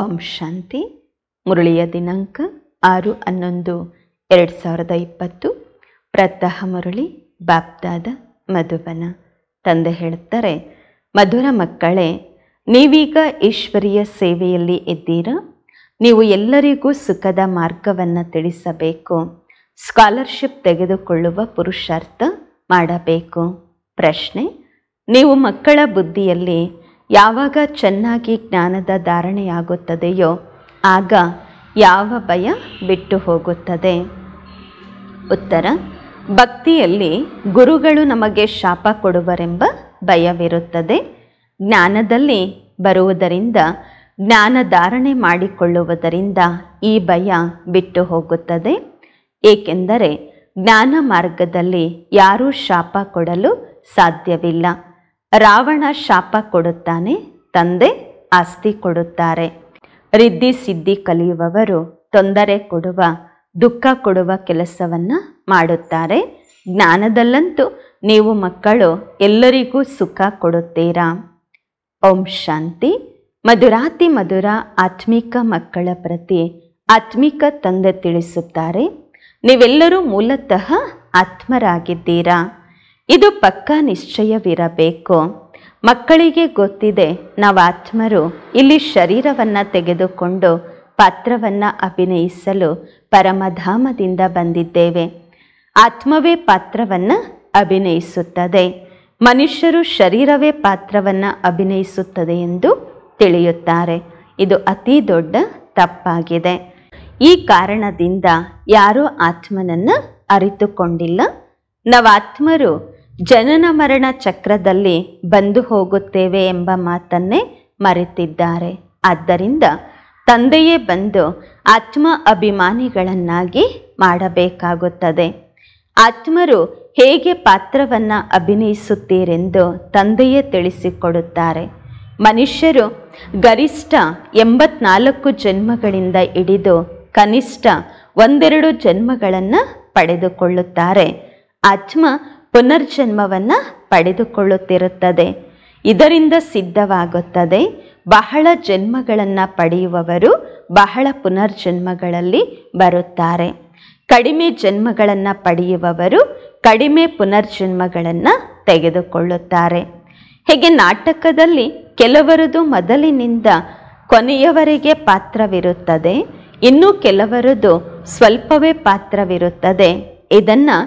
ಓಂ ಶಾಂತಿ ಮುರಳಿಯ ದಿನಾಂಕ ಆರು ಹನ್ನೊಂದು ಎರಡು ಸಾವಿರದ ಇಪ್ಪತ್ತು ಪ್ರತಃ ಮುರಳಿ ಬಾಪ್ದಾದ ಮಧುಬನ ತಂದೆ ಹೇಳುತ್ತಾರೆ ಮಧುರ ಮಕ್ಕಳೇ ನೀವೀಗ ಈಶ್ವರಿಯ ಸೇವೆಯಲ್ಲಿ ಇದ್ದೀರಾ ನೀವು ಎಲ್ಲರಿಗೂ ಸುಖದ ಮಾರ್ಗವನ್ನು ತಿಳಿಸಬೇಕು ಸ್ಕಾಲರ್ಶಿಪ್ ತೆಗೆದುಕೊಳ್ಳುವ ಪುರುಷಾರ್ಥ ಮಾಡಬೇಕು ಪ್ರಶ್ನೆ ನೀವು ಮಕ್ಕಳ ಬುದ್ಧಿಯಲ್ಲಿ ಯಾವಾಗ ಚೆನ್ನಾಗಿ ಜ್ಞಾನದ ಧಾರಣೆಯಾಗುತ್ತದೆಯೋ ಆಗ ಯಾವ ಭಯ ಬಿಟ್ಟು ಹೋಗುತ್ತದೆ ಉತ್ತರ ಭಕ್ತಿಯಲ್ಲಿ ಗುರುಗಳು ನಮಗೆ ಶಾಪ ಕೊಡುವರೆಂಬ ಭಯವಿರುತ್ತದೆ ಜ್ಞಾನದಲ್ಲಿ ಬರುವುದರಿಂದ ಜ್ಞಾನ ಧಾರಣೆ ಮಾಡಿಕೊಳ್ಳುವುದರಿಂದ ಈ ಭಯ ಬಿಟ್ಟು ಹೋಗುತ್ತದೆ ಏಕೆಂದರೆ ಜ್ಞಾನ ಮಾರ್ಗದಲ್ಲಿ ಯಾರೂ ಶಾಪ ಕೊಡಲು ಸಾಧ್ಯವಿಲ್ಲ ರಾವಣ ಶಾಪ ಕೊಡುತ್ತಾನೆ ತಂದೆ ಆಸ್ತಿ ಕೊಡುತ್ತಾರೆ ರಿದ್ದಿ ಸಿದ್ಧಿ ಕಲಿಯುವವರು ತೊಂದರೆ ಕೊಡುವ ದುಃಖ ಕೊಡುವ ಕೆಲಸವನ್ನು ಮಾಡುತ್ತಾರೆ ಜ್ಞಾನದಲ್ಲಂತೂ ನೀವು ಮಕ್ಕಳು ಎಲ್ಲರಿಗೂ ಸುಖ ಕೊಡುತ್ತೀರಾ ಓಂ ಶಾಂತಿ ಮಧುರಾತಿ ಮಧುರ ಆತ್ಮಿಕ ಮಕ್ಕಳ ಪ್ರತಿ ಆತ್ಮಿಕ ತಂದೆ ತಿಳಿಸುತ್ತಾರೆ ನೀವೆಲ್ಲರೂ ಮೂಲತಃ ಆತ್ಮರಾಗಿದ್ದೀರಾ ಇದು ಪಕ್ಕಾ ನಿಶ್ಚಯವಿರಬೇಕು ಮಕ್ಕಳಿಗೆ ಗೊತ್ತಿದೆ ನಾವು ಆತ್ಮರು ಇಲ್ಲಿ ಶರೀರವನ್ನು ತೆಗೆದುಕೊಂಡು ಪಾತ್ರವನ್ನು ಅಭಿನಯಿಸಲು ಪರಮಧಾಮದಿಂದ ಬಂದಿದ್ದೇವೆ ಆತ್ಮವೇ ಪಾತ್ರವನ್ನು ಅಭಿನಯಿಸುತ್ತದೆ ಮನುಷ್ಯರು ಶರೀರವೇ ಪಾತ್ರವನ್ನು ಅಭಿನಯಿಸುತ್ತದೆ ಎಂದು ತಿಳಿಯುತ್ತಾರೆ ಇದು ಅತಿ ದೊಡ್ಡ ತಪ್ಪಾಗಿದೆ ಈ ಕಾರಣದಿಂದ ಯಾರೂ ಆತ್ಮನನ್ನು ಅರಿತುಕೊಂಡಿಲ್ಲ ನಾವು ಆತ್ಮರು ಜನನ ಮರಣ ಚಕ್ರದಲ್ಲಿ ಬಂದು ಹೋಗುತ್ತೇವೆ ಎಂಬ ಮಾತನ್ನೇ ಮರೆತಿದ್ದಾರೆ ಆದ್ದರಿಂದ ತಂದೆಯೇ ಬಂದು ಆತ್ಮ ಅಭಿಮಾನಿಗಳನ್ನಾಗಿ ಮಾಡಬೇಕಾಗುತ್ತದೆ ಆತ್ಮರು ಹೇಗೆ ಪಾತ್ರವನ್ನು ಅಭಿನಯಿಸುತ್ತೀರೆಂದು ತಂದೆಯೇ ತಿಳಿಸಿಕೊಡುತ್ತಾರೆ ಮನುಷ್ಯರು ಗರಿಷ್ಠ ಎಂಬತ್ನಾಲ್ಕು ಜನ್ಮಗಳಿಂದ ಹಿಡಿದು ಕನಿಷ್ಠ ಒಂದೆರಡು ಜನ್ಮಗಳನ್ನು ಪಡೆದುಕೊಳ್ಳುತ್ತಾರೆ ಆತ್ಮ ಪುನರ್ಜನ್ಮವನ್ನು ಪಡೆದುಕೊಳ್ಳುತ್ತಿರುತ್ತದೆ ಇದರಿಂದ ಸಿದ್ಧವಾಗುತ್ತದೆ ಬಹಳ ಜನ್ಮಗಳನ್ನು ಪಡೆಯುವವರು ಬಹಳ ಪುನರ್ಜನ್ಮಗಳಲ್ಲಿ ಬರುತ್ತಾರೆ ಕಡಿಮೆ ಜನ್ಮಗಳನ್ನು ಪಡೆಯುವವರು ಕಡಿಮೆ ಪುನರ್ಜನ್ಮಗಳನ್ನು ತೆಗೆದುಕೊಳ್ಳುತ್ತಾರೆ ಹೇಗೆ ನಾಟಕದಲ್ಲಿ ಕೆಲವರದು ಮೊದಲಿನಿಂದ ಕೊನೆಯವರೆಗೆ ಪಾತ್ರವಿರುತ್ತದೆ ಇನ್ನು ಕೆಲವರದು ಸ್ವಲ್ಪವೇ ಪಾತ್ರವಿರುತ್ತದೆ ಇದನ್ನು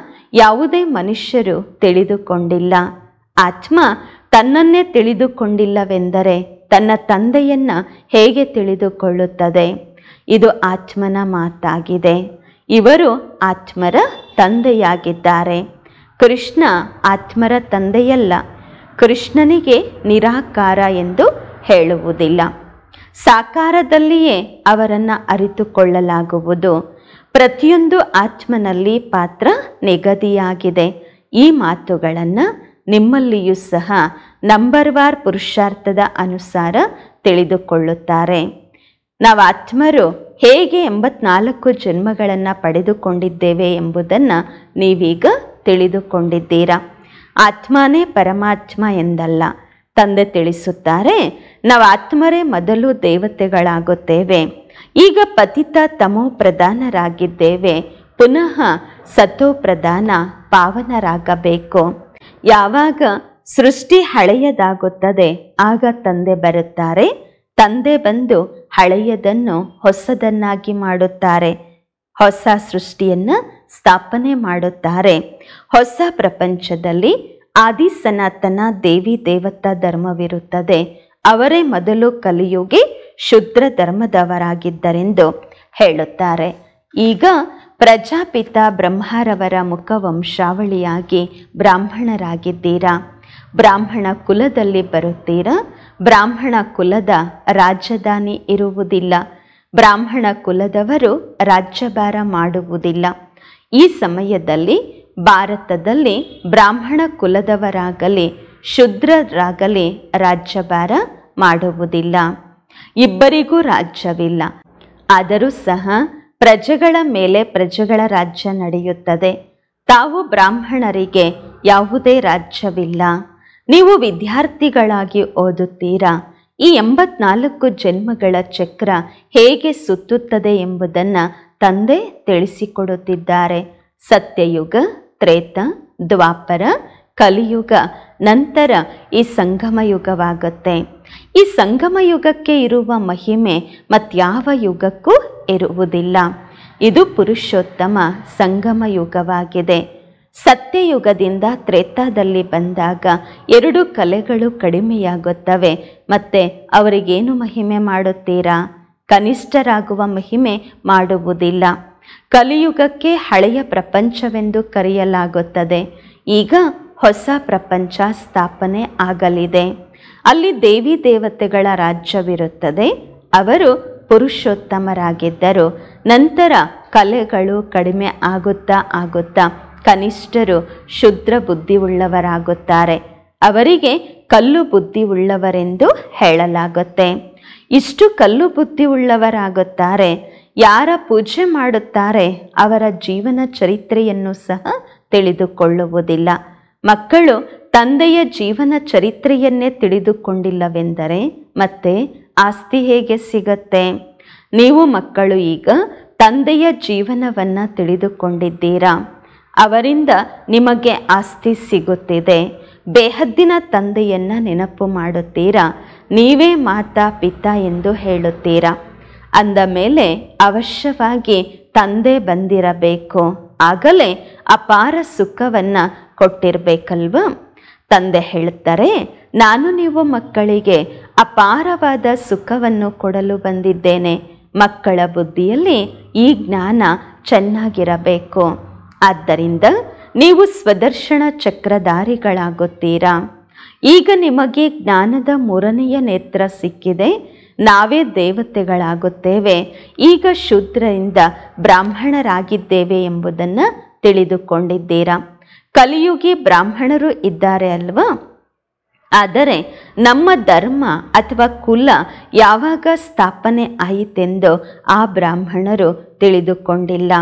ಯಾವುದೇ ಮನುಷ್ಯರು ತಿಳಿದುಕೊಂಡಿಲ್ಲ ಆತ್ಮ ತನ್ನನ್ನೇ ತಿಳಿದುಕೊಂಡಿಲ್ಲವೆಂದರೆ ತನ್ನ ತಂದೆಯನ್ನ ಹೇಗೆ ತಿಳಿದುಕೊಳ್ಳುತ್ತದೆ ಇದು ಆತ್ಮನ ಮಾತಾಗಿದೆ ಇವರು ಆತ್ಮರ ತಂದೆಯಾಗಿದ್ದಾರೆ ಕೃಷ್ಣ ಆತ್ಮರ ತಂದೆಯಲ್ಲ ಕೃಷ್ಣನಿಗೆ ನಿರಾಕಾರ ಎಂದು ಹೇಳುವುದಿಲ್ಲ ಸಾಕಾರದಲ್ಲಿಯೇ ಅವರನ್ನು ಅರಿತುಕೊಳ್ಳಲಾಗುವುದು ಪ್ರತಿಯೊಂದು ಆತ್ಮನಲ್ಲಿ ಪಾತ್ರ ನಿಗದಿಯಾಗಿದೆ ಈ ಮಾತುಗಳನ್ನು ನಿಮ್ಮಲ್ಲಿಯೂ ಸಹ ನಂಬರ್ ವಾರ್ ಪುರುಷಾರ್ಥದ ಅನುಸಾರ ತಿಳಿದುಕೊಳ್ಳುತ್ತಾರೆ ನಾವು ಆತ್ಮರು ಹೇಗೆ ಎಂಬತ್ನಾಲ್ಕು ಜನ್ಮಗಳನ್ನು ಪಡೆದುಕೊಂಡಿದ್ದೇವೆ ಎಂಬುದನ್ನು ನೀವೀಗ ತಿಳಿದುಕೊಂಡಿದ್ದೀರಾ ಆತ್ಮನೇ ಪರಮಾತ್ಮ ಎಂದಲ್ಲ ತಂದೆ ತಿಳಿಸುತ್ತಾರೆ ನಾವು ಆತ್ಮರೇ ಮೊದಲು ದೇವತೆಗಳಾಗುತ್ತೇವೆ ಈಗ ಪತಿತ ತಮೋ ಪ್ರಧಾನರಾಗಿದ್ದೇವೆ ಪುನಃ ಸತೋ ಪ್ರಧಾನ ಪಾವನರಾಗಬೇಕು ಯಾವಾಗ ಸೃಷ್ಟಿ ಹಳೆಯದಾಗುತ್ತದೆ ಆಗ ತಂದೆ ಬರುತ್ತಾರೆ ತಂದೆ ಬಂದು ಹಳೆಯದನ್ನು ಹೊಸದನ್ನಾಗಿ ಮಾಡುತ್ತಾರೆ ಹೊಸ ಸೃಷ್ಟಿಯನ್ನು ಸ್ಥಾಪನೆ ಮಾಡುತ್ತಾರೆ ಹೊಸ ಪ್ರಪಂಚದಲ್ಲಿ ಆದಿ ಸನಾತನ ದೇವಿ ದೇವತಾ ಧರ್ಮವಿರುತ್ತದೆ ಅವರೇ ಮೊದಲು ಕಲಿಯುಗೆ ಶುದ್ರ ಧರ್ಮದವರಾಗಿದ್ದರೆಂದು ಹೇಳುತ್ತಾರೆ ಈಗ ಪ್ರಜಾಪಿತ ಬ್ರಹ್ಮರವರ ಮುಖವಂಶಾವಳಿಯಾಗಿ ಬ್ರಾಹ್ಮಣರಾಗಿದ್ದೀರಾ ಬ್ರಾಹ್ಮಣ ಕುಲದಲ್ಲಿ ಬರುತ್ತೀರಾ ಬ್ರಾಹ್ಮಣ ಕುಲದ ರಾಜಧಾನಿ ಇರುವುದಿಲ್ಲ ಬ್ರಾಹ್ಮಣ ಕುಲದವರು ರಾಜ್ಯಭಾರ ಮಾಡುವುದಿಲ್ಲ ಈ ಸಮಯದಲ್ಲಿ ಭಾರತದಲ್ಲಿ ಬ್ರಾಹ್ಮಣ ಕುಲದವರಾಗಲಿ ಶುದ್ರರಾಗಲಿ ರಾಜ್ಯಭಾರ ಮಾಡುವುದಿಲ್ಲ ಇಬ್ಬರಿಗೂ ರಾಜ್ಯವಿಲ್ಲ ಆದರೂ ಸಹ ಪ್ರಜೆಗಳ ಮೇಲೆ ಪ್ರಜೆಗಳ ರಾಜ್ಯ ನಡೆಯುತ್ತದೆ ತಾವು ಬ್ರಾಹ್ಮಣರಿಗೆ ಯಾವುದೇ ರಾಜ್ಯವಿಲ್ಲ ನೀವು ವಿದ್ಯಾರ್ಥಿಗಳಾಗಿ ಓದುತ್ತೀರಾ ಈ ಎಂಬತ್ನಾಲ್ಕು ಜನ್ಮಗಳ ಚಕ್ರ ಹೇಗೆ ಸುತ್ತುತ್ತದೆ ಎಂಬುದನ್ನು ತಂದೆ ತಿಳಿಸಿಕೊಡುತ್ತಿದ್ದಾರೆ ಸತ್ಯಯುಗ ತ್ರೇತ ದ್ವಾಪರ ಕಲಿಯುಗ ನಂತರ ಈ ಸಂಗಮಯುಗವಾಗುತ್ತೆ ಈ ಸಂಗಮ ಯುಗಕ್ಕೆ ಇರುವ ಮಹಿಮೆ ಮತ್ಯಾವ ಯುಗಕ್ಕೂ ಇರುವುದಿಲ್ಲ ಇದು ಪುರುಷೋತ್ತಮ ಸಂಗಮ ಯುಗವಾಗಿದೆ ಸತ್ಯಯುಗದಿಂದ ತ್ರೇತಾದಲ್ಲಿ ಬಂದಾಗ ಎರಡು ಕಲೆಗಳು ಕಡಿಮೆಯಾಗುತ್ತವೆ ಮತ್ತೆ ಅವರಿಗೇನು ಮಹಿಮೆ ಮಾಡುತ್ತೀರಾ ಕನಿಷ್ಠರಾಗುವ ಮಹಿಮೆ ಮಾಡುವುದಿಲ್ಲ ಕಲಿಯುಗಕ್ಕೆ ಹಳೆಯ ಪ್ರಪಂಚವೆಂದು ಕರೆಯಲಾಗುತ್ತದೆ ಈಗ ಹೊಸ ಪ್ರಪಂಚ ಸ್ಥಾಪನೆ ಆಗಲಿದೆ ಅಲ್ಲಿ ದೇವಿ ದೇವತೆಗಳ ರಾಜ್ಯವಿರುತ್ತದೆ ಅವರು ಪುರುಷೋತ್ತಮರಾಗಿದ್ದರು ನಂತರ ಕಲೆಗಳು ಕಡಿಮೆ ಆಗುತ್ತಾ ಆಗುತ್ತಾ ಕನಿಷ್ಠರು ಶುದ್ರ ಉಳ್ಳವರಾಗುತ್ತಾರೆ ಅವರಿಗೆ ಕಲ್ಲು ಉಳ್ಳವರೆಂದು ಹೇಳಲಾಗುತ್ತೆ ಇಷ್ಟು ಕಲ್ಲು ಉಳ್ಳವರಾಗುತ್ತಾರೆ ಯಾರ ಪೂಜೆ ಮಾಡುತ್ತಾರೆ ಅವರ ಜೀವನ ಚರಿತ್ರೆಯನ್ನು ಸಹ ತಿಳಿದುಕೊಳ್ಳುವುದಿಲ್ಲ ಮಕ್ಕಳು ತಂದೆಯ ಜೀವನ ಚರಿತ್ರೆಯನ್ನೇ ತಿಳಿದುಕೊಂಡಿಲ್ಲವೆಂದರೆ ಮತ್ತೆ ಆಸ್ತಿ ಹೇಗೆ ಸಿಗತ್ತೆ ನೀವು ಮಕ್ಕಳು ಈಗ ತಂದೆಯ ಜೀವನವನ್ನು ತಿಳಿದುಕೊಂಡಿದ್ದೀರಾ ಅವರಿಂದ ನಿಮಗೆ ಆಸ್ತಿ ಸಿಗುತ್ತಿದೆ ಬೇಹದ್ದಿನ ತಂದೆಯನ್ನು ನೆನಪು ಮಾಡುತ್ತೀರಾ ನೀವೇ ಮಾತಾ ಪಿತ ಎಂದು ಹೇಳುತ್ತೀರಾ ಅಂದ ಮೇಲೆ ಅವಶ್ಯವಾಗಿ ತಂದೆ ಬಂದಿರಬೇಕು ಆಗಲೇ ಅಪಾರ ಸುಖವನ್ನು ಕೊಟ್ಟಿರಬೇಕಲ್ವಾ ತಂದೆ ಹೇಳುತ್ತಾರೆ ನಾನು ನೀವು ಮಕ್ಕಳಿಗೆ ಅಪಾರವಾದ ಸುಖವನ್ನು ಕೊಡಲು ಬಂದಿದ್ದೇನೆ ಮಕ್ಕಳ ಬುದ್ಧಿಯಲ್ಲಿ ಈ ಜ್ಞಾನ ಚೆನ್ನಾಗಿರಬೇಕು ಆದ್ದರಿಂದ ನೀವು ಸ್ವದರ್ಶನ ಚಕ್ರಧಾರಿಗಳಾಗುತ್ತೀರಾ ಈಗ ನಿಮಗೆ ಜ್ಞಾನದ ಮೂರನೆಯ ನೇತ್ರ ಸಿಕ್ಕಿದೆ ನಾವೇ ದೇವತೆಗಳಾಗುತ್ತೇವೆ ಈಗ ಶೂದ್ರರಿಂದ ಬ್ರಾಹ್ಮಣರಾಗಿದ್ದೇವೆ ಎಂಬುದನ್ನು ತಿಳಿದುಕೊಂಡಿದ್ದೀರಾ ಕಲಿಯುಗಿ ಬ್ರಾಹ್ಮಣರು ಇದ್ದಾರೆ ಅಲ್ವಾ ಆದರೆ ನಮ್ಮ ಧರ್ಮ ಅಥವಾ ಕುಲ ಯಾವಾಗ ಸ್ಥಾಪನೆ ಆಯಿತೆಂದು ಆ ಬ್ರಾಹ್ಮಣರು ತಿಳಿದುಕೊಂಡಿಲ್ಲ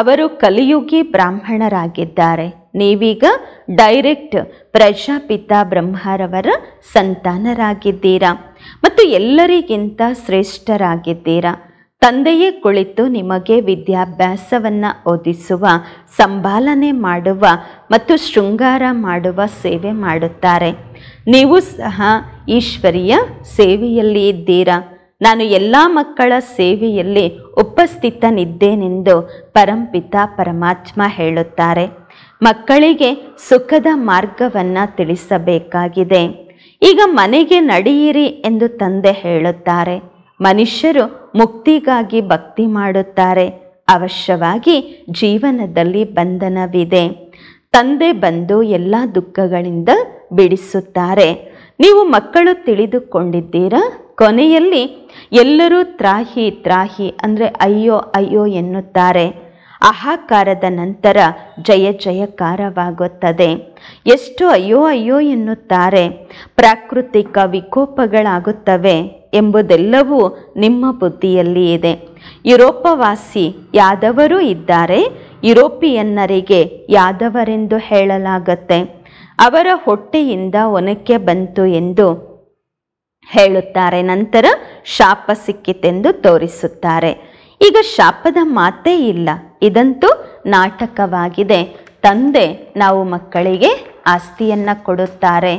ಅವರು ಕಲಿಯುಗಿ ಬ್ರಾಹ್ಮಣರಾಗಿದ್ದಾರೆ ನೀವೀಗ ಡೈರೆಕ್ಟ್ ಪ್ರಜಾಪಿತ ಬ್ರಹ್ಮರವರ ಸಂತಾನರಾಗಿದ್ದೀರಾ ಮತ್ತು ಎಲ್ಲರಿಗಿಂತ ಶ್ರೇಷ್ಠರಾಗಿದ್ದೀರಾ ತಂದೆಯೇ ಕುಳಿತು ನಿಮಗೆ ವಿದ್ಯಾಭ್ಯಾಸವನ್ನು ಓದಿಸುವ ಸಂಭಾಲನೆ ಮಾಡುವ ಮತ್ತು ಶೃಂಗಾರ ಮಾಡುವ ಸೇವೆ ಮಾಡುತ್ತಾರೆ ನೀವು ಸಹ ಈಶ್ವರಿಯ ಸೇವೆಯಲ್ಲಿ ಇದ್ದೀರಾ ನಾನು ಎಲ್ಲ ಮಕ್ಕಳ ಸೇವೆಯಲ್ಲಿ ಉಪಸ್ಥಿತನಿದ್ದೇನೆಂದು ಪರಂಪಿತ ಪರಮಾತ್ಮ ಹೇಳುತ್ತಾರೆ ಮಕ್ಕಳಿಗೆ ಸುಖದ ಮಾರ್ಗವನ್ನು ತಿಳಿಸಬೇಕಾಗಿದೆ ಈಗ ಮನೆಗೆ ನಡೆಯಿರಿ ಎಂದು ತಂದೆ ಹೇಳುತ್ತಾರೆ ಮನುಷ್ಯರು ಮುಕ್ತಿಗಾಗಿ ಭಕ್ತಿ ಮಾಡುತ್ತಾರೆ ಅವಶ್ಯವಾಗಿ ಜೀವನದಲ್ಲಿ ಬಂಧನವಿದೆ ತಂದೆ ಬಂದು ಎಲ್ಲ ದುಃಖಗಳಿಂದ ಬಿಡಿಸುತ್ತಾರೆ ನೀವು ಮಕ್ಕಳು ತಿಳಿದುಕೊಂಡಿದ್ದೀರಾ ಕೊನೆಯಲ್ಲಿ ಎಲ್ಲರೂ ತ್ರಾಹಿ ತ್ರಾಹಿ ಅಂದರೆ ಅಯ್ಯೋ ಅಯ್ಯೋ ಎನ್ನುತ್ತಾರೆ ಆಹಾಕಾರದ ನಂತರ ಜಯ ಜಯಕಾರವಾಗುತ್ತದೆ ಎಷ್ಟು ಅಯ್ಯೋ ಅಯ್ಯೋ ಎನ್ನುತ್ತಾರೆ ಪ್ರಾಕೃತಿಕ ವಿಕೋಪಗಳಾಗುತ್ತವೆ ಎಂಬುದೆಲ್ಲವೂ ನಿಮ್ಮ ಬುದ್ಧಿಯಲ್ಲಿ ಇದೆ ಯುರೋಪವಾಸಿ ಯಾದವರು ಇದ್ದಾರೆ ಯುರೋಪಿಯನ್ನರಿಗೆ ಯಾದವರೆಂದು ಹೇಳಲಾಗತ್ತೆ ಅವರ ಹೊಟ್ಟೆಯಿಂದ ಒನಕ್ಕೆ ಬಂತು ಎಂದು ಹೇಳುತ್ತಾರೆ ನಂತರ ಶಾಪ ಸಿಕ್ಕಿತೆಂದು ತೋರಿಸುತ್ತಾರೆ ಈಗ ಶಾಪದ ಮಾತೇ ಇಲ್ಲ ಇದಂತೂ ನಾಟಕವಾಗಿದೆ ತಂದೆ ನಾವು ಮಕ್ಕಳಿಗೆ ಆಸ್ತಿಯನ್ನು ಕೊಡುತ್ತಾರೆ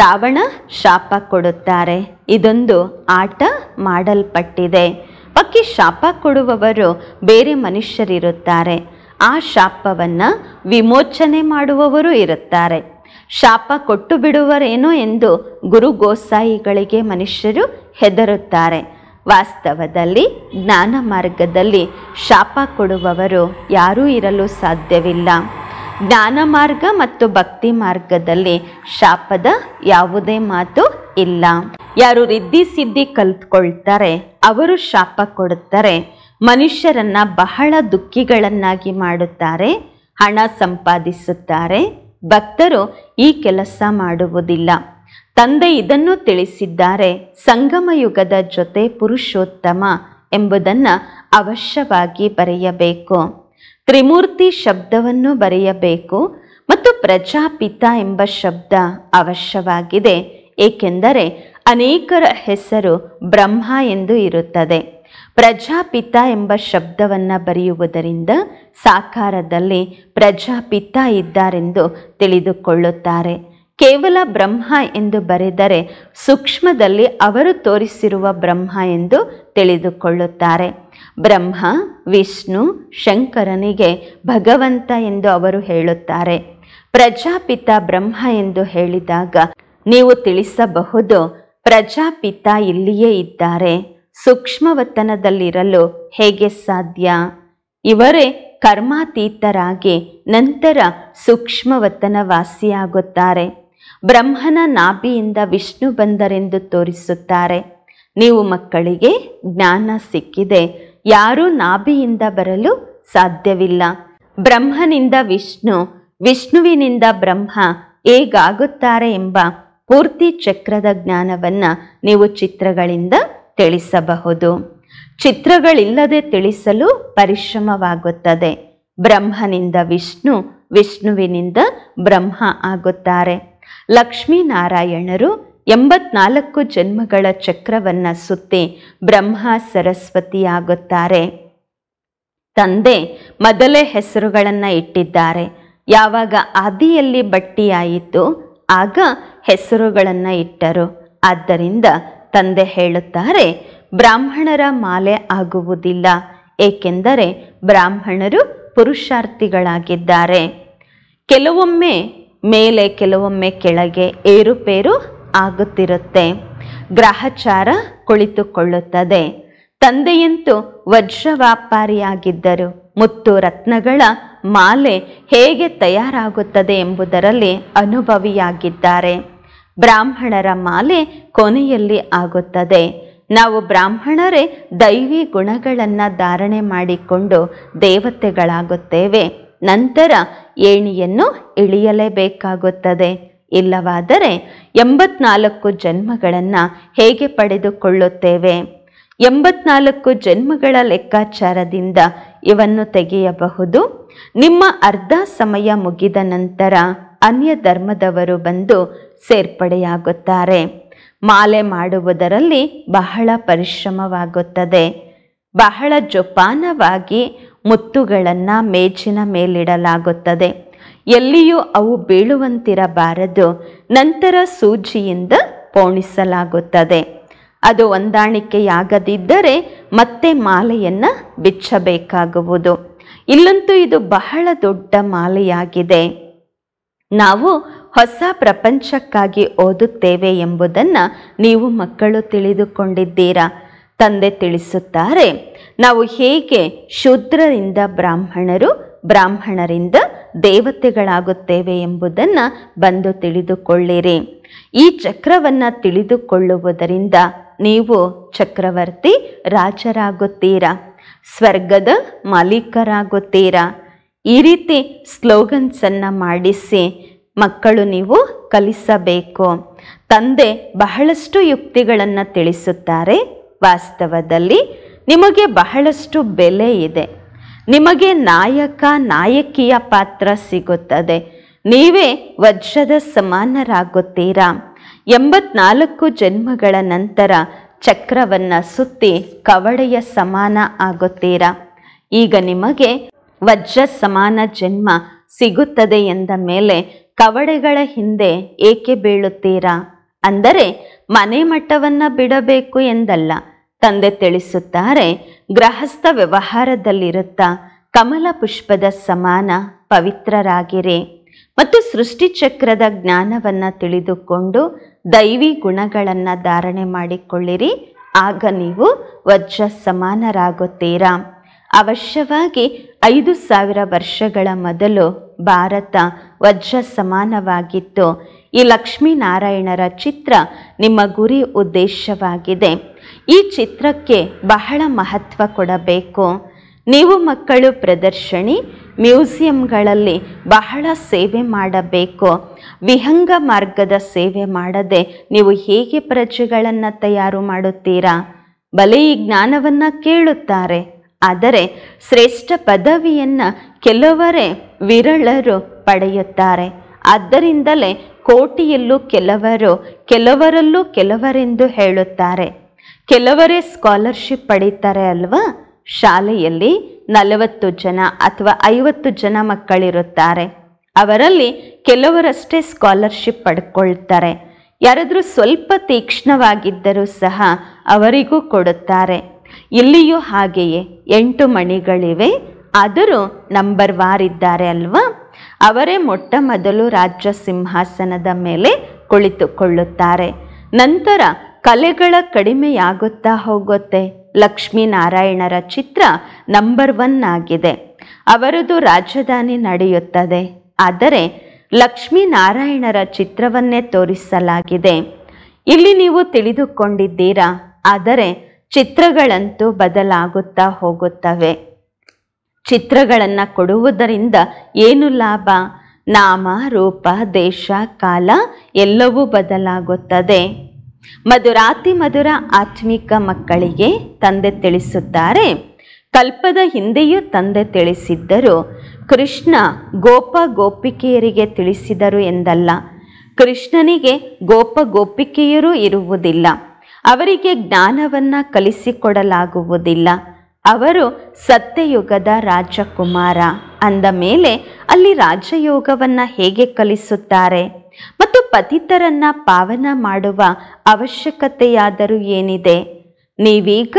ರಾವಣ ಶಾಪ ಕೊಡುತ್ತಾರೆ ಇದೊಂದು ಆಟ ಮಾಡಲ್ಪಟ್ಟಿದೆ ಪಕ್ಕಿ ಶಾಪ ಕೊಡುವವರು ಬೇರೆ ಮನುಷ್ಯರಿರುತ್ತಾರೆ ಆ ಶಾಪವನ್ನು ವಿಮೋಚನೆ ಮಾಡುವವರು ಇರುತ್ತಾರೆ ಶಾಪ ಕೊಟ್ಟು ಬಿಡುವರೇನೋ ಎಂದು ಗುರು ಗೋಸಾಯಿಗಳಿಗೆ ಮನುಷ್ಯರು ಹೆದರುತ್ತಾರೆ ವಾಸ್ತವದಲ್ಲಿ ಜ್ಞಾನ ಮಾರ್ಗದಲ್ಲಿ ಶಾಪ ಕೊಡುವವರು ಯಾರೂ ಇರಲು ಸಾಧ್ಯವಿಲ್ಲ ಜ್ಞಾನ ಮಾರ್ಗ ಮತ್ತು ಭಕ್ತಿ ಮಾರ್ಗದಲ್ಲಿ ಶಾಪದ ಯಾವುದೇ ಮಾತು ಇಲ್ಲ ಯಾರು ರಿದ್ದಿ ಸಿದ್ಧಿ ಕಲ್ತ್ಕೊಳ್ತಾರೆ ಅವರು ಶಾಪ ಕೊಡುತ್ತಾರೆ ಮನುಷ್ಯರನ್ನ ಬಹಳ ದುಃಖಿಗಳನ್ನಾಗಿ ಮಾಡುತ್ತಾರೆ ಹಣ ಸಂಪಾದಿಸುತ್ತಾರೆ ಭಕ್ತರು ಈ ಕೆಲಸ ಮಾಡುವುದಿಲ್ಲ ತಂದೆ ಇದನ್ನು ತಿಳಿಸಿದ್ದಾರೆ ಸಂಗಮಯುಗದ ಜೊತೆ ಪುರುಷೋತ್ತಮ ಎಂಬುದನ್ನು ಅವಶ್ಯವಾಗಿ ಬರೆಯಬೇಕು ತ್ರಿಮೂರ್ತಿ ಶಬ್ದವನ್ನು ಬರೆಯಬೇಕು ಮತ್ತು ಪ್ರಜಾಪಿತ ಎಂಬ ಶಬ್ದ ಅವಶ್ಯವಾಗಿದೆ ಏಕೆಂದರೆ ಅನೇಕರ ಹೆಸರು ಬ್ರಹ್ಮ ಎಂದು ಇರುತ್ತದೆ ಪ್ರಜಾಪಿತ ಎಂಬ ಶಬ್ದವನ್ನು ಬರೆಯುವುದರಿಂದ ಸಾಕಾರದಲ್ಲಿ ಪ್ರಜಾಪಿತ ಇದ್ದಾರೆಂದು ತಿಳಿದುಕೊಳ್ಳುತ್ತಾರೆ ಕೇವಲ ಬ್ರಹ್ಮ ಎಂದು ಬರೆದರೆ ಸೂಕ್ಷ್ಮದಲ್ಲಿ ಅವರು ತೋರಿಸಿರುವ ಬ್ರಹ್ಮ ಎಂದು ತಿಳಿದುಕೊಳ್ಳುತ್ತಾರೆ ಬ್ರಹ್ಮ ವಿಷ್ಣು ಶಂಕರನಿಗೆ ಭಗವಂತ ಎಂದು ಅವರು ಹೇಳುತ್ತಾರೆ ಪ್ರಜಾಪಿತ ಬ್ರಹ್ಮ ಎಂದು ಹೇಳಿದಾಗ ನೀವು ತಿಳಿಸಬಹುದು ಪ್ರಜಾಪಿತ ಇಲ್ಲಿಯೇ ಇದ್ದಾರೆ ಸೂಕ್ಷ್ಮವತನದಲ್ಲಿರಲು ಹೇಗೆ ಸಾಧ್ಯ ಇವರೇ ಕರ್ಮಾತೀತರಾಗಿ ನಂತರ ಸೂಕ್ಷ್ಮವತನ ವಾಸಿಯಾಗುತ್ತಾರೆ ಬ್ರಹ್ಮನ ನಾಭಿಯಿಂದ ವಿಷ್ಣು ಬಂದರೆಂದು ತೋರಿಸುತ್ತಾರೆ ನೀವು ಮಕ್ಕಳಿಗೆ ಜ್ಞಾನ ಸಿಕ್ಕಿದೆ ಯಾರೂ ನಾಭಿಯಿಂದ ಬರಲು ಸಾಧ್ಯವಿಲ್ಲ ಬ್ರಹ್ಮನಿಂದ ವಿಷ್ಣು ವಿಷ್ಣುವಿನಿಂದ ಬ್ರಹ್ಮ ಹೇಗಾಗುತ್ತಾರೆ ಎಂಬ ಪೂರ್ತಿ ಚಕ್ರದ ಜ್ಞಾನವನ್ನು ನೀವು ಚಿತ್ರಗಳಿಂದ ತಿಳಿಸಬಹುದು ಚಿತ್ರಗಳಿಲ್ಲದೆ ತಿಳಿಸಲು ಪರಿಶ್ರಮವಾಗುತ್ತದೆ ಬ್ರಹ್ಮನಿಂದ ವಿಷ್ಣು ವಿಷ್ಣುವಿನಿಂದ ಬ್ರಹ್ಮ ಆಗುತ್ತಾರೆ ಲಕ್ಷ್ಮೀನಾರಾಯಣರು ಎಂಬತ್ನಾಲ್ಕು ಜನ್ಮಗಳ ಚಕ್ರವನ್ನು ಸುತ್ತಿ ಬ್ರಹ್ಮ ಸರಸ್ವತಿಯಾಗುತ್ತಾರೆ ತಂದೆ ಮೊದಲೇ ಹೆಸರುಗಳನ್ನು ಇಟ್ಟಿದ್ದಾರೆ ಯಾವಾಗ ಆದಿಯಲ್ಲಿ ಬಟ್ಟಿಯಾಯಿತು ಆಗ ಹೆಸರುಗಳನ್ನು ಇಟ್ಟರು ಆದ್ದರಿಂದ ತಂದೆ ಹೇಳುತ್ತಾರೆ ಬ್ರಾಹ್ಮಣರ ಮಾಲೆ ಆಗುವುದಿಲ್ಲ ಏಕೆಂದರೆ ಬ್ರಾಹ್ಮಣರು ಪುರುಷಾರ್ಥಿಗಳಾಗಿದ್ದಾರೆ ಕೆಲವೊಮ್ಮೆ ಮೇಲೆ ಕೆಲವೊಮ್ಮೆ ಕೆಳಗೆ ಏರುಪೇರು ಆಗುತ್ತಿರುತ್ತೆ ಗ್ರಹಚಾರ ಕುಳಿತುಕೊಳ್ಳುತ್ತದೆ ತಂದೆಯಂತೂ ವಜ್ರ ವ್ಯಾಪಾರಿಯಾಗಿದ್ದರು ಮುತ್ತು ರತ್ನಗಳ ಮಾಲೆ ಹೇಗೆ ತಯಾರಾಗುತ್ತದೆ ಎಂಬುದರಲ್ಲಿ ಅನುಭವಿಯಾಗಿದ್ದಾರೆ ಬ್ರಾಹ್ಮಣರ ಮಾಲೆ ಕೊನೆಯಲ್ಲಿ ಆಗುತ್ತದೆ ನಾವು ಬ್ರಾಹ್ಮಣರೇ ದೈವಿ ಗುಣಗಳನ್ನು ಧಾರಣೆ ಮಾಡಿಕೊಂಡು ದೇವತೆಗಳಾಗುತ್ತೇವೆ ನಂತರ ಏಣಿಯನ್ನು ಇಳಿಯಲೇಬೇಕಾಗುತ್ತದೆ ಇಲ್ಲವಾದರೆ ಎಂಬತ್ನಾಲ್ಕು ಜನ್ಮಗಳನ್ನು ಹೇಗೆ ಪಡೆದುಕೊಳ್ಳುತ್ತೇವೆ ಎಂಬತ್ನಾಲ್ಕು ಜನ್ಮಗಳ ಲೆಕ್ಕಾಚಾರದಿಂದ ಇವನ್ನು ತೆಗೆಯಬಹುದು ನಿಮ್ಮ ಅರ್ಧ ಸಮಯ ಮುಗಿದ ನಂತರ ಅನ್ಯ ಧರ್ಮದವರು ಬಂದು ಸೇರ್ಪಡೆಯಾಗುತ್ತಾರೆ ಮಾಲೆ ಮಾಡುವುದರಲ್ಲಿ ಬಹಳ ಪರಿಶ್ರಮವಾಗುತ್ತದೆ ಬಹಳ ಜೋಪಾನವಾಗಿ ಮುತ್ತುಗಳನ್ನು ಮೇಜಿನ ಮೇಲಿಡಲಾಗುತ್ತದೆ ಎಲ್ಲಿಯೂ ಅವು ಬೀಳುವಂತಿರಬಾರದು ನಂತರ ಸೂಜಿಯಿಂದ ಪೋಣಿಸಲಾಗುತ್ತದೆ ಅದು ಹೊಂದಾಣಿಕೆಯಾಗದಿದ್ದರೆ ಮತ್ತೆ ಮಾಲೆಯನ್ನು ಬಿಚ್ಚಬೇಕಾಗುವುದು ಇಲ್ಲಂತೂ ಇದು ಬಹಳ ದೊಡ್ಡ ಮಾಲೆಯಾಗಿದೆ ನಾವು ಹೊಸ ಪ್ರಪಂಚಕ್ಕಾಗಿ ಓದುತ್ತೇವೆ ಎಂಬುದನ್ನು ನೀವು ಮಕ್ಕಳು ತಿಳಿದುಕೊಂಡಿದ್ದೀರಾ ತಂದೆ ತಿಳಿಸುತ್ತಾರೆ ನಾವು ಹೇಗೆ ಶೂದ್ರರಿಂದ ಬ್ರಾಹ್ಮಣರು ಬ್ರಾಹ್ಮಣರಿಂದ ದೇವತೆಗಳಾಗುತ್ತೇವೆ ಎಂಬುದನ್ನು ಬಂದು ತಿಳಿದುಕೊಳ್ಳಿರಿ ಈ ಚಕ್ರವನ್ನು ತಿಳಿದುಕೊಳ್ಳುವುದರಿಂದ ನೀವು ಚಕ್ರವರ್ತಿ ರಾಜರಾಗುತ್ತೀರಾ ಸ್ವರ್ಗದ ಮಾಲೀಕರಾಗುತ್ತೀರಾ ಈ ರೀತಿ ಸ್ಲೋಗನ್ಸನ್ನು ಮಾಡಿಸಿ ಮಕ್ಕಳು ನೀವು ಕಲಿಸಬೇಕು ತಂದೆ ಬಹಳಷ್ಟು ಯುಕ್ತಿಗಳನ್ನು ತಿಳಿಸುತ್ತಾರೆ ವಾಸ್ತವದಲ್ಲಿ ನಿಮಗೆ ಬಹಳಷ್ಟು ಬೆಲೆ ಇದೆ ನಿಮಗೆ ನಾಯಕ ನಾಯಕಿಯ ಪಾತ್ರ ಸಿಗುತ್ತದೆ ನೀವೇ ವಜ್ರದ ಸಮಾನರಾಗುತ್ತೀರಾ ಎಂಬತ್ನಾಲ್ಕು ಜನ್ಮಗಳ ನಂತರ ಚಕ್ರವನ್ನು ಸುತ್ತಿ ಕವಡೆಯ ಸಮಾನ ಆಗುತ್ತೀರಾ ಈಗ ನಿಮಗೆ ವಜ್ರ ಸಮಾನ ಜನ್ಮ ಸಿಗುತ್ತದೆ ಎಂದ ಮೇಲೆ ಕವಡೆಗಳ ಹಿಂದೆ ಏಕೆ ಬೀಳುತ್ತೀರಾ ಅಂದರೆ ಮನೆ ಮಟ್ಟವನ್ನು ಬಿಡಬೇಕು ಎಂದಲ್ಲ ತಂದೆ ತಿಳಿಸುತ್ತಾರೆ ಗೃಹಸ್ಥ ವ್ಯವಹಾರದಲ್ಲಿರುತ್ತ ಕಮಲ ಪುಷ್ಪದ ಸಮಾನ ಪವಿತ್ರರಾಗಿರಿ ಮತ್ತು ಸೃಷ್ಟಿಚಕ್ರದ ಜ್ಞಾನವನ್ನು ತಿಳಿದುಕೊಂಡು ದೈವಿ ಗುಣಗಳನ್ನು ಧಾರಣೆ ಮಾಡಿಕೊಳ್ಳಿರಿ ಆಗ ನೀವು ವಜ್ರ ಸಮಾನರಾಗುತ್ತೀರಾ ಅವಶ್ಯವಾಗಿ ಐದು ಸಾವಿರ ವರ್ಷಗಳ ಮೊದಲು ಭಾರತ ವಜ್ರ ಸಮಾನವಾಗಿತ್ತು ಈ ಲಕ್ಷ್ಮೀನಾರಾಯಣರ ಚಿತ್ರ ನಿಮ್ಮ ಗುರಿ ಉದ್ದೇಶವಾಗಿದೆ ಈ ಚಿತ್ರಕ್ಕೆ ಬಹಳ ಮಹತ್ವ ಕೊಡಬೇಕು ನೀವು ಮಕ್ಕಳು ಪ್ರದರ್ಶನಿ ಮ್ಯೂಸಿಯಂಗಳಲ್ಲಿ ಬಹಳ ಸೇವೆ ಮಾಡಬೇಕು ವಿಹಂಗ ಮಾರ್ಗದ ಸೇವೆ ಮಾಡದೆ ನೀವು ಹೇಗೆ ಪ್ರಜೆಗಳನ್ನು ತಯಾರು ಮಾಡುತ್ತೀರಾ ಬಲೆ ಈ ಜ್ಞಾನವನ್ನು ಕೇಳುತ್ತಾರೆ ಆದರೆ ಶ್ರೇಷ್ಠ ಪದವಿಯನ್ನು ಕೆಲವರೇ ವಿರಳರು ಪಡೆಯುತ್ತಾರೆ ಆದ್ದರಿಂದಲೇ ಕೋಟಿಯಲ್ಲೂ ಕೆಲವರು ಕೆಲವರಲ್ಲೂ ಕೆಲವರೆಂದು ಹೇಳುತ್ತಾರೆ ಕೆಲವರೇ ಸ್ಕಾಲರ್ಶಿಪ್ ಪಡೀತಾರೆ ಅಲ್ವಾ ಶಾಲೆಯಲ್ಲಿ ನಲವತ್ತು ಜನ ಅಥವಾ ಐವತ್ತು ಜನ ಮಕ್ಕಳಿರುತ್ತಾರೆ ಅವರಲ್ಲಿ ಕೆಲವರಷ್ಟೇ ಸ್ಕಾಲರ್ಶಿಪ್ ಪಡ್ಕೊಳ್ತಾರೆ ಯಾರಾದರೂ ಸ್ವಲ್ಪ ತೀಕ್ಷ್ಣವಾಗಿದ್ದರೂ ಸಹ ಅವರಿಗೂ ಕೊಡುತ್ತಾರೆ ಇಲ್ಲಿಯೂ ಹಾಗೆಯೇ ಎಂಟು ಮಣಿಗಳಿವೆ ಆದರೂ ನಂಬರ್ ವಾರ್ ಇದ್ದಾರೆ ಅಲ್ವಾ ಅವರೇ ಮೊಟ್ಟ ಮೊದಲು ರಾಜ್ಯ ಸಿಂಹಾಸನದ ಮೇಲೆ ಕುಳಿತುಕೊಳ್ಳುತ್ತಾರೆ ನಂತರ ಕಲೆಗಳ ಕಡಿಮೆಯಾಗುತ್ತಾ ಹೋಗುತ್ತೆ ಲಕ್ಷ್ಮೀನಾರಾಯಣರ ಚಿತ್ರ ನಂಬರ್ ಒನ್ ಆಗಿದೆ ಅವರದು ರಾಜಧಾನಿ ನಡೆಯುತ್ತದೆ ಆದರೆ ಲಕ್ಷ್ಮೀನಾರಾಯಣರ ಚಿತ್ರವನ್ನೇ ತೋರಿಸಲಾಗಿದೆ ಇಲ್ಲಿ ನೀವು ತಿಳಿದುಕೊಂಡಿದ್ದೀರಾ ಆದರೆ ಚಿತ್ರಗಳಂತೂ ಬದಲಾಗುತ್ತಾ ಹೋಗುತ್ತವೆ ಚಿತ್ರಗಳನ್ನು ಕೊಡುವುದರಿಂದ ಏನು ಲಾಭ ನಾಮ ರೂಪ ದೇಶ ಕಾಲ ಎಲ್ಲವೂ ಬದಲಾಗುತ್ತದೆ ಮಧುರಾತಿ ಮಧುರ ಆತ್ಮಿಕ ಮಕ್ಕಳಿಗೆ ತಂದೆ ತಿಳಿಸುತ್ತಾರೆ ಕಲ್ಪದ ಹಿಂದೆಯೂ ತಂದೆ ತಿಳಿಸಿದ್ದರು ಕೃಷ್ಣ ಗೋಪ ಗೋಪಿಕೆಯರಿಗೆ ತಿಳಿಸಿದರು ಎಂದಲ್ಲ ಕೃಷ್ಣನಿಗೆ ಗೋಪ ಗೋಪಿಕೆಯರು ಇರುವುದಿಲ್ಲ ಅವರಿಗೆ ಜ್ಞಾನವನ್ನು ಕಲಿಸಿಕೊಡಲಾಗುವುದಿಲ್ಲ ಅವರು ಸತ್ಯಯುಗದ ರಾಜಕುಮಾರ ಅಂದ ಮೇಲೆ ಅಲ್ಲಿ ರಾಜಯೋಗವನ್ನು ಹೇಗೆ ಕಲಿಸುತ್ತಾರೆ ಮತ್ತು ಪತಿತರನ್ನ ಪಾವನ ಮಾಡುವ ಅವಶ್ಯಕತೆಯಾದರೂ ಏನಿದೆ ನೀವೀಗ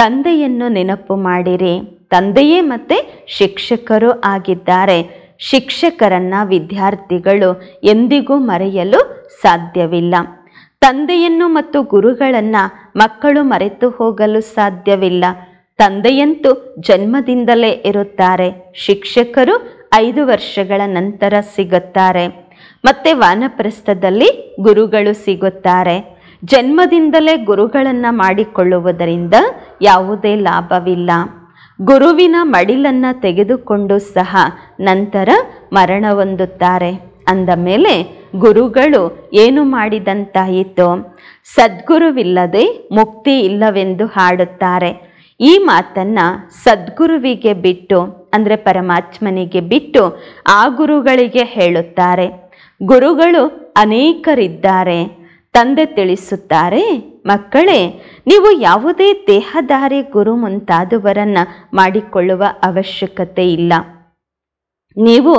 ತಂದೆಯನ್ನು ನೆನಪು ಮಾಡಿರಿ ತಂದೆಯೇ ಮತ್ತೆ ಶಿಕ್ಷಕರು ಆಗಿದ್ದಾರೆ ಶಿಕ್ಷಕರನ್ನ ವಿದ್ಯಾರ್ಥಿಗಳು ಎಂದಿಗೂ ಮರೆಯಲು ಸಾಧ್ಯವಿಲ್ಲ ತಂದೆಯನ್ನು ಮತ್ತು ಗುರುಗಳನ್ನು ಮಕ್ಕಳು ಮರೆತು ಹೋಗಲು ಸಾಧ್ಯವಿಲ್ಲ ತಂದೆಯಂತೂ ಜನ್ಮದಿಂದಲೇ ಇರುತ್ತಾರೆ ಶಿಕ್ಷಕರು ಐದು ವರ್ಷಗಳ ನಂತರ ಸಿಗುತ್ತಾರೆ ಮತ್ತೆ ವಾನಪ್ರಸ್ಥದಲ್ಲಿ ಗುರುಗಳು ಸಿಗುತ್ತಾರೆ ಜನ್ಮದಿಂದಲೇ ಗುರುಗಳನ್ನು ಮಾಡಿಕೊಳ್ಳುವುದರಿಂದ ಯಾವುದೇ ಲಾಭವಿಲ್ಲ ಗುರುವಿನ ಮಡಿಲನ್ನು ತೆಗೆದುಕೊಂಡು ಸಹ ನಂತರ ಮರಣ ಹೊಂದುತ್ತಾರೆ ಅಂದ ಮೇಲೆ ಗುರುಗಳು ಏನು ಮಾಡಿದಂತಾಯಿತು ಸದ್ಗುರುವಿಲ್ಲದೆ ಮುಕ್ತಿ ಇಲ್ಲವೆಂದು ಹಾಡುತ್ತಾರೆ ಈ ಮಾತನ್ನು ಸದ್ಗುರುವಿಗೆ ಬಿಟ್ಟು ಅಂದರೆ ಪರಮಾತ್ಮನಿಗೆ ಬಿಟ್ಟು ಆ ಗುರುಗಳಿಗೆ ಹೇಳುತ್ತಾರೆ ಗುರುಗಳು ಅನೇಕರಿದ್ದಾರೆ ತಂದೆ ತಿಳಿಸುತ್ತಾರೆ ಮಕ್ಕಳೇ ನೀವು ಯಾವುದೇ ದೇಹಧಾರಿ ಗುರು ಮುಂತಾದವರನ್ನು ಮಾಡಿಕೊಳ್ಳುವ ಅವಶ್ಯಕತೆ ಇಲ್ಲ ನೀವು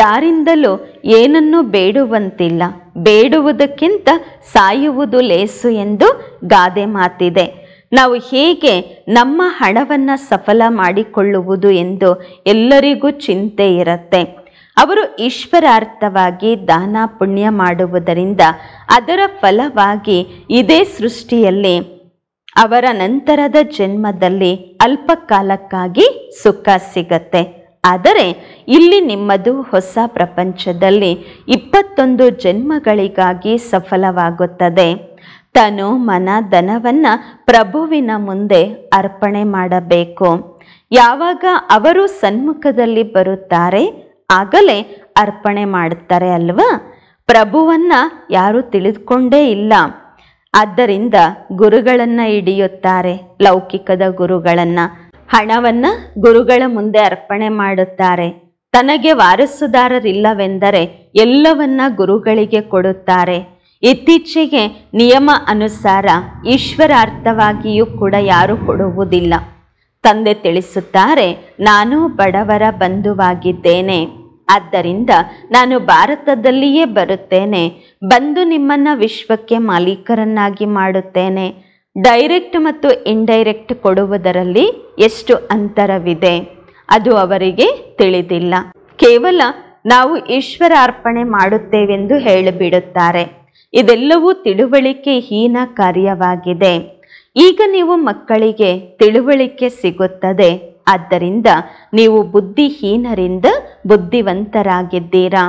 ಯಾರಿಂದಲೂ ಏನನ್ನು ಬೇಡುವಂತಿಲ್ಲ ಬೇಡುವುದಕ್ಕಿಂತ ಸಾಯುವುದು ಲೇಸು ಎಂದು ಗಾದೆ ಮಾತಿದೆ ನಾವು ಹೇಗೆ ನಮ್ಮ ಹಣವನ್ನು ಸಫಲ ಮಾಡಿಕೊಳ್ಳುವುದು ಎಂದು ಎಲ್ಲರಿಗೂ ಚಿಂತೆ ಇರುತ್ತೆ ಅವರು ಈಶ್ವರಾರ್ಥವಾಗಿ ದಾನ ಪುಣ್ಯ ಮಾಡುವುದರಿಂದ ಅದರ ಫಲವಾಗಿ ಇದೇ ಸೃಷ್ಟಿಯಲ್ಲಿ ಅವರ ನಂತರದ ಜನ್ಮದಲ್ಲಿ ಅಲ್ಪ ಕಾಲಕ್ಕಾಗಿ ಸುಖ ಸಿಗತ್ತೆ ಆದರೆ ಇಲ್ಲಿ ನಿಮ್ಮದು ಹೊಸ ಪ್ರಪಂಚದಲ್ಲಿ ಇಪ್ಪತ್ತೊಂದು ಜನ್ಮಗಳಿಗಾಗಿ ಸಫಲವಾಗುತ್ತದೆ ತನು ಮನ ಧನವನ್ನು ಪ್ರಭುವಿನ ಮುಂದೆ ಅರ್ಪಣೆ ಮಾಡಬೇಕು ಯಾವಾಗ ಅವರು ಸನ್ಮುಖದಲ್ಲಿ ಬರುತ್ತಾರೆ ಆಗಲೇ ಅರ್ಪಣೆ ಮಾಡುತ್ತಾರೆ ಅಲ್ವಾ ಪ್ರಭುವನ್ನ ಯಾರೂ ತಿಳಿದುಕೊಂಡೇ ಇಲ್ಲ ಆದ್ದರಿಂದ ಗುರುಗಳನ್ನು ಹಿಡಿಯುತ್ತಾರೆ ಲೌಕಿಕದ ಗುರುಗಳನ್ನು ಹಣವನ್ನ ಗುರುಗಳ ಮುಂದೆ ಅರ್ಪಣೆ ಮಾಡುತ್ತಾರೆ ತನಗೆ ವಾರಸುದಾರರಿಲ್ಲವೆಂದರೆ ಎಲ್ಲವನ್ನ ಗುರುಗಳಿಗೆ ಕೊಡುತ್ತಾರೆ ಇತ್ತೀಚೆಗೆ ನಿಯಮ ಅನುಸಾರ ಈಶ್ವರಾರ್ಥವಾಗಿಯೂ ಕೂಡ ಯಾರು ಕೊಡುವುದಿಲ್ಲ ತಂದೆ ತಿಳಿಸುತ್ತಾರೆ ನಾನು ಬಡವರ ಬಂಧುವಾಗಿದ್ದೇನೆ ಆದ್ದರಿಂದ ನಾನು ಭಾರತದಲ್ಲಿಯೇ ಬರುತ್ತೇನೆ ಬಂದು ನಿಮ್ಮನ್ನು ವಿಶ್ವಕ್ಕೆ ಮಾಲೀಕರನ್ನಾಗಿ ಮಾಡುತ್ತೇನೆ ಡೈರೆಕ್ಟ್ ಮತ್ತು ಇಂಡೈರೆಕ್ಟ್ ಕೊಡುವುದರಲ್ಲಿ ಎಷ್ಟು ಅಂತರವಿದೆ ಅದು ಅವರಿಗೆ ತಿಳಿದಿಲ್ಲ ಕೇವಲ ನಾವು ಈಶ್ವರ ಅರ್ಪಣೆ ಮಾಡುತ್ತೇವೆಂದು ಹೇಳಿಬಿಡುತ್ತಾರೆ ಇದೆಲ್ಲವೂ ತಿಳುವಳಿಕೆ ಹೀನ ಕಾರ್ಯವಾಗಿದೆ ಈಗ ನೀವು ಮಕ್ಕಳಿಗೆ ತಿಳುವಳಿಕೆ ಸಿಗುತ್ತದೆ ಆದ್ದರಿಂದ ನೀವು ಬುದ್ಧಿಹೀನರಿಂದ ಬುದ್ಧಿವಂತರಾಗಿದ್ದೀರಾ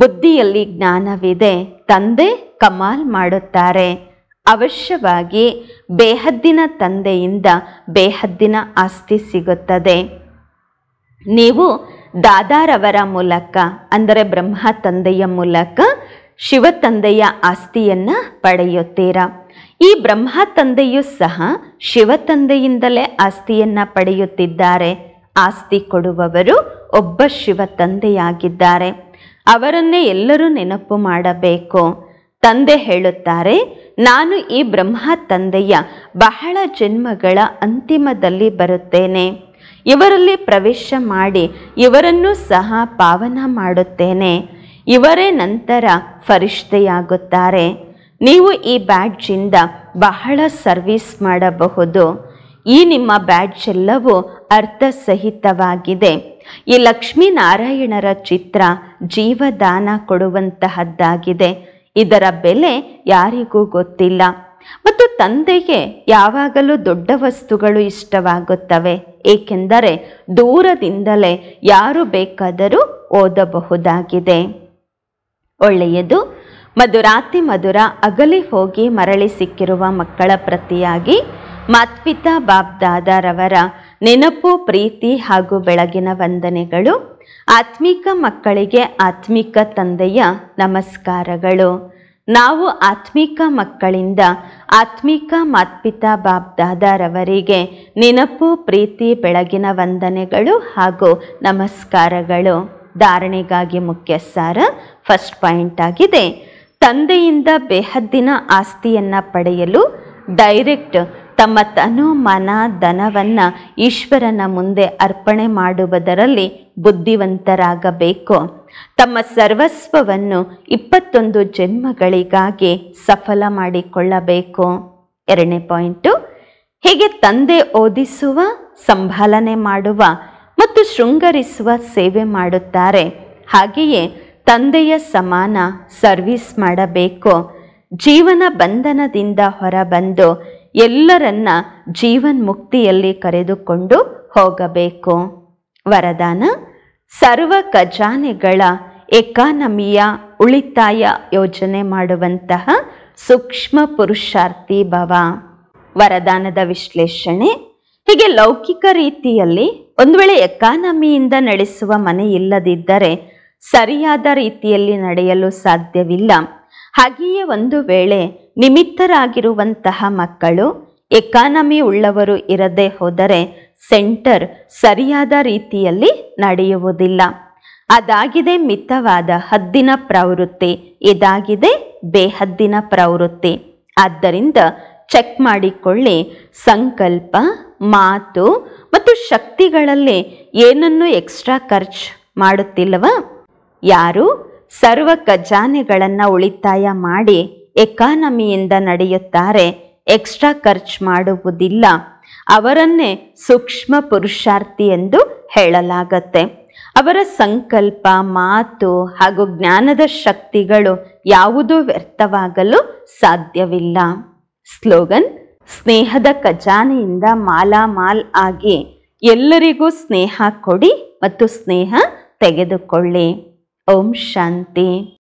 ಬುದ್ಧಿಯಲ್ಲಿ ಜ್ಞಾನವಿದೆ ತಂದೆ ಕಮಾಲ್ ಮಾಡುತ್ತಾರೆ ಅವಶ್ಯವಾಗಿ ಬೇಹದ್ದಿನ ತಂದೆಯಿಂದ ಬೇಹದ್ದಿನ ಆಸ್ತಿ ಸಿಗುತ್ತದೆ ನೀವು ದಾದಾರವರ ಮೂಲಕ ಅಂದರೆ ಬ್ರಹ್ಮ ತಂದೆಯ ಮೂಲಕ ಶಿವ ತಂದೆಯ ಆಸ್ತಿಯನ್ನು ಪಡೆಯುತ್ತೀರಾ ಈ ಬ್ರಹ್ಮ ತಂದೆಯು ಸಹ ಶಿವ ತಂದೆಯಿಂದಲೇ ಆಸ್ತಿಯನ್ನು ಪಡೆಯುತ್ತಿದ್ದಾರೆ ಆಸ್ತಿ ಕೊಡುವವರು ಒಬ್ಬ ಶಿವ ತಂದೆಯಾಗಿದ್ದಾರೆ ಅವರನ್ನೇ ಎಲ್ಲರೂ ನೆನಪು ಮಾಡಬೇಕು ತಂದೆ ಹೇಳುತ್ತಾರೆ ನಾನು ಈ ಬ್ರಹ್ಮ ತಂದೆಯ ಬಹಳ ಜನ್ಮಗಳ ಅಂತಿಮದಲ್ಲಿ ಬರುತ್ತೇನೆ ಇವರಲ್ಲಿ ಪ್ರವೇಶ ಮಾಡಿ ಇವರನ್ನು ಸಹ ಪಾವನ ಮಾಡುತ್ತೇನೆ ಇವರೇ ನಂತರ ಫರಿಷ್ಠೆಯಾಗುತ್ತಾರೆ ನೀವು ಈ ಬ್ಯಾಡ್ಜಿಂದ ಬಹಳ ಸರ್ವಿಸ್ ಮಾಡಬಹುದು ಈ ನಿಮ್ಮ ಬ್ಯಾಡ್ಜ್ ಎಲ್ಲವೂ ಅರ್ಥಸಹಿತವಾಗಿದೆ ಈ ಲಕ್ಷ್ಮೀನಾರಾಯಣರ ಚಿತ್ರ ಜೀವದಾನ ಕೊಡುವಂತಹದ್ದಾಗಿದೆ ಇದರ ಬೆಲೆ ಯಾರಿಗೂ ಗೊತ್ತಿಲ್ಲ ಮತ್ತು ತಂದೆಗೆ ಯಾವಾಗಲೂ ದೊಡ್ಡ ವಸ್ತುಗಳು ಇಷ್ಟವಾಗುತ್ತವೆ ಏಕೆಂದರೆ ದೂರದಿಂದಲೇ ಯಾರು ಬೇಕಾದರೂ ಓದಬಹುದಾಗಿದೆ ಒಳ್ಳೆಯದು ಮಧುರಾತಿ ಮಧುರ ಅಗಲಿ ಹೋಗಿ ಮರಳಿ ಸಿಕ್ಕಿರುವ ಮಕ್ಕಳ ಪ್ರತಿಯಾಗಿ ಮಾತ್ಪಿತಾ ಬಾಬ್ದಾದಾರವರ ನೆನಪು ಪ್ರೀತಿ ಹಾಗೂ ಬೆಳಗಿನ ವಂದನೆಗಳು ಆತ್ಮಿಕ ಮಕ್ಕಳಿಗೆ ಆತ್ಮಿಕ ತಂದೆಯ ನಮಸ್ಕಾರಗಳು ನಾವು ಆತ್ಮಿಕ ಮಕ್ಕಳಿಂದ ಆತ್ಮಿಕ ಮಾತ್ಪಿತಾ ಬಾಬ್ದಾದಾರವರಿಗೆ ನೆನಪು ಪ್ರೀತಿ ಬೆಳಗಿನ ವಂದನೆಗಳು ಹಾಗೂ ನಮಸ್ಕಾರಗಳು ಧಾರಣೆಗಾಗಿ ಮುಖ್ಯ ಸಾರ ಫಸ್ಟ್ ಪಾಯಿಂಟ್ ಆಗಿದೆ ತಂದೆಯಿಂದ ಬೇಹದ್ದಿನ ಆಸ್ತಿಯನ್ನು ಪಡೆಯಲು ಡೈರೆಕ್ಟ್ ತಮ್ಮ ತನು ಮನ ಧನವನ್ನು ಈಶ್ವರನ ಮುಂದೆ ಅರ್ಪಣೆ ಮಾಡುವುದರಲ್ಲಿ ಬುದ್ಧಿವಂತರಾಗಬೇಕು ತಮ್ಮ ಸರ್ವಸ್ವವನ್ನು ಇಪ್ಪತ್ತೊಂದು ಜನ್ಮಗಳಿಗಾಗಿ ಸಫಲ ಮಾಡಿಕೊಳ್ಳಬೇಕು ಎರಡನೇ ಪಾಯಿಂಟು ಹೀಗೆ ತಂದೆ ಓದಿಸುವ ಸಂಭಾಲನೆ ಮಾಡುವ ಮತ್ತು ಶೃಂಗರಿಸುವ ಸೇವೆ ಮಾಡುತ್ತಾರೆ ಹಾಗೆಯೇ ತಂದೆಯ ಸಮಾನ ಸರ್ವಿಸ್ ಮಾಡಬೇಕು ಜೀವನ ಬಂಧನದಿಂದ ಹೊರಬಂದು ಎಲ್ಲರನ್ನ ಜೀವನ್ ಮುಕ್ತಿಯಲ್ಲಿ ಕರೆದುಕೊಂಡು ಹೋಗಬೇಕು ವರದಾನ ಸರ್ವ ಖಜಾನೆಗಳ ಎಕಾನಮಿಯ ಉಳಿತಾಯ ಯೋಜನೆ ಮಾಡುವಂತಹ ಸೂಕ್ಷ್ಮ ಪುರುಷಾರ್ಥಿ ಭವ ವರದಾನದ ವಿಶ್ಲೇಷಣೆ ಹೀಗೆ ಲೌಕಿಕ ರೀತಿಯಲ್ಲಿ ಒಂದು ವೇಳೆ ಎಕಾನಮಿಯಿಂದ ನಡೆಸುವ ಮನೆ ಇಲ್ಲದಿದ್ದರೆ ಸರಿಯಾದ ರೀತಿಯಲ್ಲಿ ನಡೆಯಲು ಸಾಧ್ಯವಿಲ್ಲ ಹಾಗೆಯೇ ಒಂದು ವೇಳೆ ನಿಮಿತ್ತರಾಗಿರುವಂತಹ ಮಕ್ಕಳು ಎಕಾನಮಿ ಉಳ್ಳವರು ಇರದೆ ಹೋದರೆ ಸೆಂಟರ್ ಸರಿಯಾದ ರೀತಿಯಲ್ಲಿ ನಡೆಯುವುದಿಲ್ಲ ಅದಾಗಿದೆ ಮಿತವಾದ ಹದ್ದಿನ ಪ್ರವೃತ್ತಿ ಇದಾಗಿದೆ ಬೇಹದ್ದಿನ ಪ್ರವೃತ್ತಿ ಆದ್ದರಿಂದ ಚೆಕ್ ಮಾಡಿಕೊಳ್ಳಿ ಸಂಕಲ್ಪ ಮಾತು ಮತ್ತು ಶಕ್ತಿಗಳಲ್ಲಿ ಏನನ್ನು ಎಕ್ಸ್ಟ್ರಾ ಖರ್ಚು ಮಾಡುತ್ತಿಲ್ಲವಾ ಯಾರು ಸರ್ವ ಖಜಾನೆಗಳನ್ನು ಉಳಿತಾಯ ಮಾಡಿ ಎಕಾನಮಿಯಿಂದ ನಡೆಯುತ್ತಾರೆ ಎಕ್ಸ್ಟ್ರಾ ಖರ್ಚು ಮಾಡುವುದಿಲ್ಲ ಅವರನ್ನೇ ಸೂಕ್ಷ್ಮ ಪುರುಷಾರ್ಥಿ ಎಂದು ಹೇಳಲಾಗತ್ತೆ ಅವರ ಸಂಕಲ್ಪ ಮಾತು ಹಾಗೂ ಜ್ಞಾನದ ಶಕ್ತಿಗಳು ಯಾವುದೂ ವ್ಯರ್ಥವಾಗಲು ಸಾಧ್ಯವಿಲ್ಲ ಸ್ಲೋಗನ್ ಸ್ನೇಹದ ಖಜಾನೆಯಿಂದ ಮಾಲಾಮಾಲ್ ಆಗಿ ಎಲ್ಲರಿಗೂ ಸ್ನೇಹ ಕೊಡಿ ಮತ್ತು ಸ್ನೇಹ ತೆಗೆದುಕೊಳ್ಳಿ ओम शांति